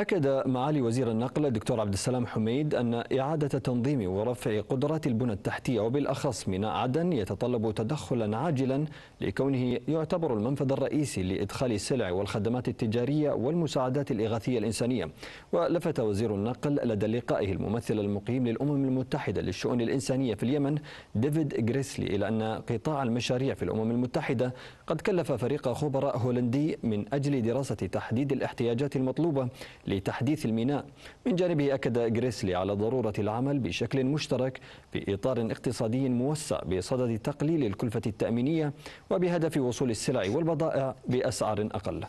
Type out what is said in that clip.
أكد معالي وزير النقل الدكتور عبد السلام حميد أن إعادة تنظيم ورفع قدرات البنى التحتية وبالأخص ميناء عدن يتطلب تدخلا عاجلا لكونه يعتبر المنفذ الرئيسي لإدخال السلع والخدمات التجارية والمساعدات الإغاثية الإنسانية ولفت وزير النقل لدى لقائه الممثل المقيم للأمم المتحدة للشؤون الإنسانية في اليمن ديفيد غريسلي إلى أن قطاع المشاريع في الأمم المتحدة قد كلف فريق خبراء هولندي من أجل دراسة تحديد الاحتياجات المطلوبة لتحديث الميناء من جانبه أكد غريسلي على ضرورة العمل بشكل مشترك في إطار اقتصادي موسع بصدد تقليل الكلفة التأمينية وبهدف وصول السلع والبضائع بأسعار أقل